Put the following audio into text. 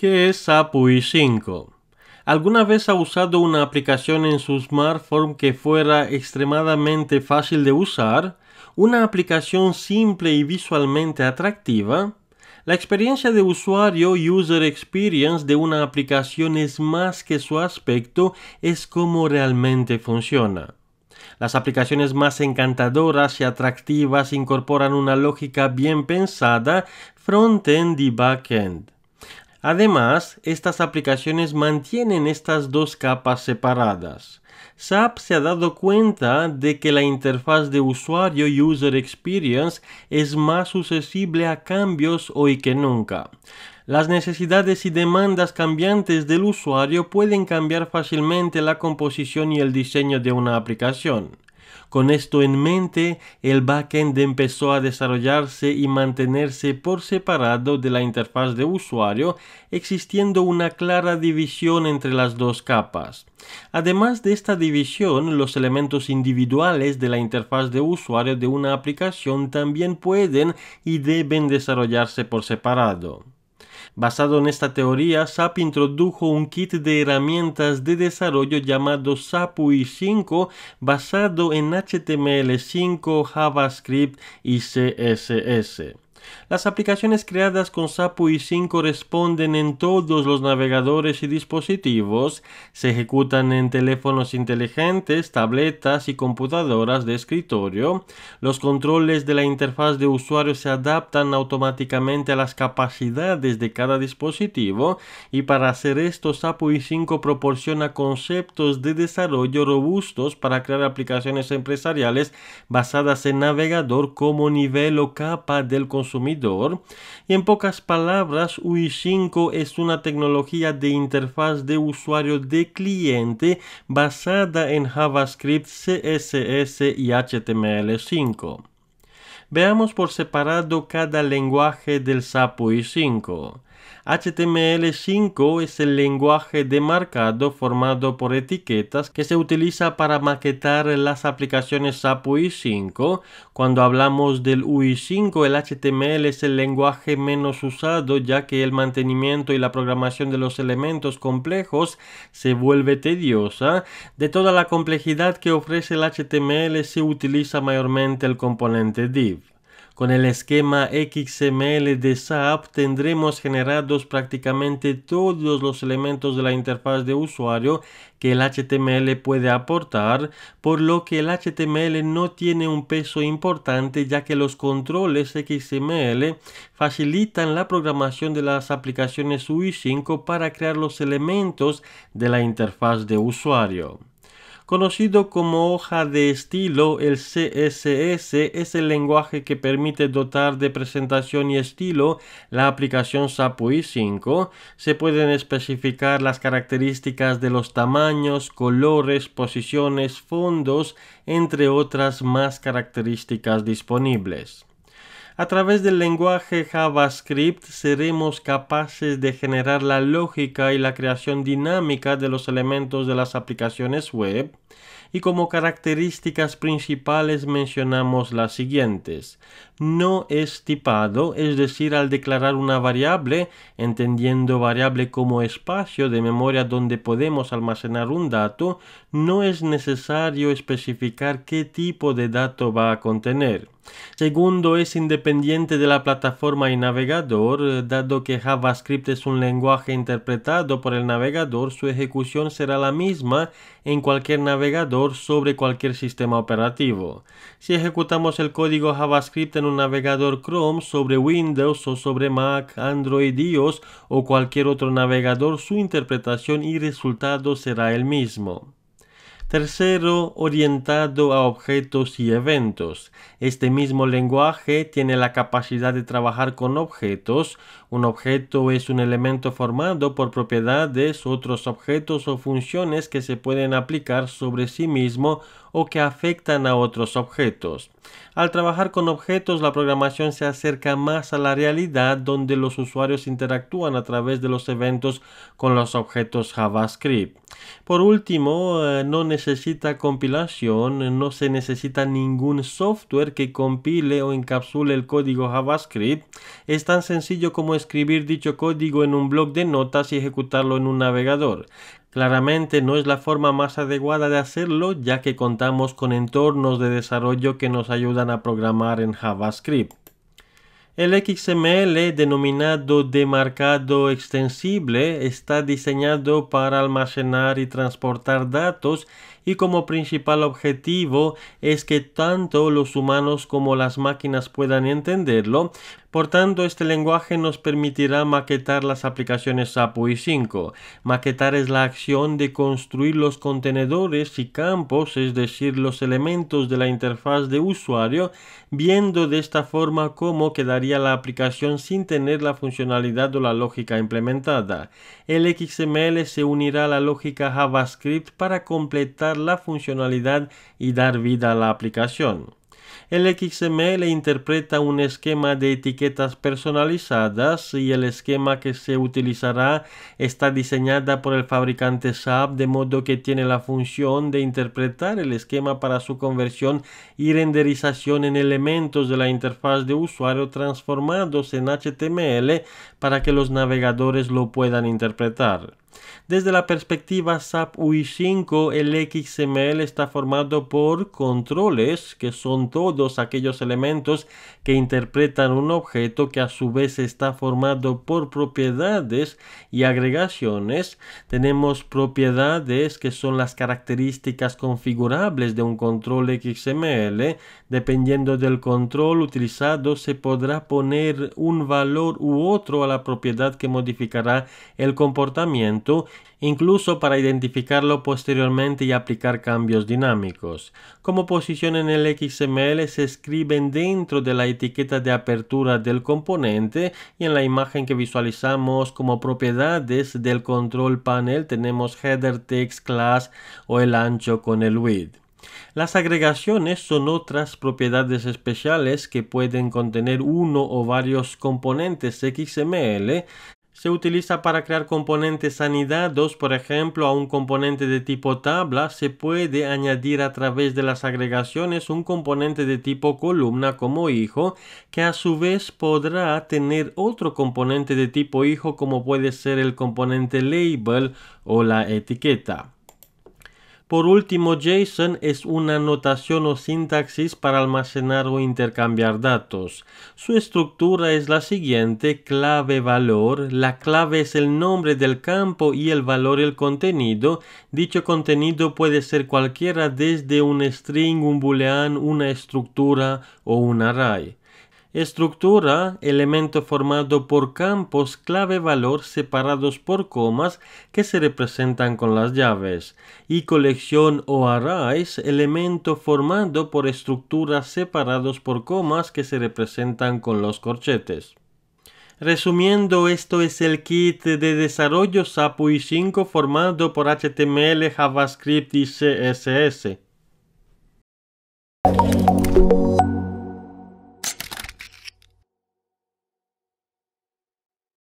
¿Qué es APUI 5? ¿Alguna vez ha usado una aplicación en su smartphone que fuera extremadamente fácil de usar? ¿Una aplicación simple y visualmente atractiva? La experiencia de usuario User Experience de una aplicación es más que su aspecto, es cómo realmente funciona. Las aplicaciones más encantadoras y atractivas incorporan una lógica bien pensada front-end y back-end. Además, estas aplicaciones mantienen estas dos capas separadas. SAP se ha dado cuenta de que la interfaz de usuario User Experience es más susceptible a cambios hoy que nunca. Las necesidades y demandas cambiantes del usuario pueden cambiar fácilmente la composición y el diseño de una aplicación. Con esto en mente, el backend empezó a desarrollarse y mantenerse por separado de la interfaz de usuario, existiendo una clara división entre las dos capas. Además de esta división, los elementos individuales de la interfaz de usuario de una aplicación también pueden y deben desarrollarse por separado. Basado en esta teoría, SAP introdujo un kit de herramientas de desarrollo llamado SAP 5 basado en HTML5, JavaScript y CSS. Las aplicaciones creadas con SAPUI 5 corresponden en todos los navegadores y dispositivos, se ejecutan en teléfonos inteligentes, tabletas y computadoras de escritorio, los controles de la interfaz de usuario se adaptan automáticamente a las capacidades de cada dispositivo y para hacer esto SAPUI 5 proporciona conceptos de desarrollo robustos para crear aplicaciones empresariales basadas en navegador como nivel o capa del consumidor y en pocas palabras, UI5 es una tecnología de interfaz de usuario de cliente basada en JavaScript, CSS y HTML5. Veamos por separado cada lenguaje del SAP UI 5. HTML5 es el lenguaje de marcado formado por etiquetas que se utiliza para maquetar las aplicaciones SAP UI5. Cuando hablamos del UI5, el HTML es el lenguaje menos usado ya que el mantenimiento y la programación de los elementos complejos se vuelve tediosa. De toda la complejidad que ofrece el HTML se utiliza mayormente el componente div. Con el esquema XML de SAP tendremos generados prácticamente todos los elementos de la interfaz de usuario que el HTML puede aportar, por lo que el HTML no tiene un peso importante ya que los controles XML facilitan la programación de las aplicaciones UI5 para crear los elementos de la interfaz de usuario. Conocido como hoja de estilo, el CSS es el lenguaje que permite dotar de presentación y estilo la aplicación SAPUI 5. Se pueden especificar las características de los tamaños, colores, posiciones, fondos, entre otras más características disponibles. A través del lenguaje JavaScript seremos capaces de generar la lógica y la creación dinámica de los elementos de las aplicaciones web y como características principales mencionamos las siguientes. No es tipado, es decir, al declarar una variable, entendiendo variable como espacio de memoria donde podemos almacenar un dato, no es necesario especificar qué tipo de dato va a contener. Segundo, es independiente de la plataforma y navegador. Eh, dado que JavaScript es un lenguaje interpretado por el navegador, su ejecución será la misma en cualquier navegador sobre cualquier sistema operativo. Si ejecutamos el código JavaScript en un navegador Chrome sobre Windows o sobre Mac, Android, iOS o cualquier otro navegador, su interpretación y resultado será el mismo. Tercero, orientado a objetos y eventos. Este mismo lenguaje tiene la capacidad de trabajar con objetos. Un objeto es un elemento formado por propiedades, otros objetos o funciones que se pueden aplicar sobre sí mismo o que afectan a otros objetos. Al trabajar con objetos, la programación se acerca más a la realidad donde los usuarios interactúan a través de los eventos con los objetos JavaScript. Por último, eh, no necesita compilación, no se necesita ningún software que compile o encapsule el código JavaScript. Es tan sencillo como escribir dicho código en un bloc de notas y ejecutarlo en un navegador. Claramente no es la forma más adecuada de hacerlo ya que contamos con entornos de desarrollo que nos ayudan a programar en JavaScript. El XML denominado demarcado extensible está diseñado para almacenar y transportar datos y como principal objetivo es que tanto los humanos como las máquinas puedan entenderlo, por tanto, este lenguaje nos permitirá maquetar las aplicaciones SAPO y 5. Maquetar es la acción de construir los contenedores y campos, es decir, los elementos de la interfaz de usuario, viendo de esta forma cómo quedaría la aplicación sin tener la funcionalidad o la lógica implementada. El XML se unirá a la lógica JavaScript para completar la funcionalidad y dar vida a la aplicación. El XML interpreta un esquema de etiquetas personalizadas y el esquema que se utilizará está diseñada por el fabricante SAP de modo que tiene la función de interpretar el esquema para su conversión y renderización en elementos de la interfaz de usuario transformados en HTML para que los navegadores lo puedan interpretar. Desde la perspectiva SAP UI 5, el XML está formado por controles, que son todos aquellos elementos que interpretan un objeto que a su vez está formado por propiedades y agregaciones. Tenemos propiedades que son las características configurables de un control XML. Dependiendo del control utilizado se podrá poner un valor u otro a la propiedad que modificará el comportamiento incluso para identificarlo posteriormente y aplicar cambios dinámicos. Como posición en el XML se escriben dentro de la etiqueta de apertura del componente y en la imagen que visualizamos como propiedades del control panel tenemos header text class o el ancho con el width. Las agregaciones son otras propiedades especiales que pueden contener uno o varios componentes XML se utiliza para crear componentes anidados, por ejemplo, a un componente de tipo tabla se puede añadir a través de las agregaciones un componente de tipo columna como hijo, que a su vez podrá tener otro componente de tipo hijo como puede ser el componente label o la etiqueta. Por último, JSON es una notación o sintaxis para almacenar o intercambiar datos. Su estructura es la siguiente, clave-valor, la clave es el nombre del campo y el valor el contenido. Dicho contenido puede ser cualquiera desde un string, un boolean, una estructura o un array. Estructura, elemento formado por campos clave-valor separados por comas que se representan con las llaves. Y colección o arrays, elemento formado por estructuras separados por comas que se representan con los corchetes. Resumiendo, esto es el kit de desarrollo SAPUI 5 formado por HTML, JavaScript y CSS.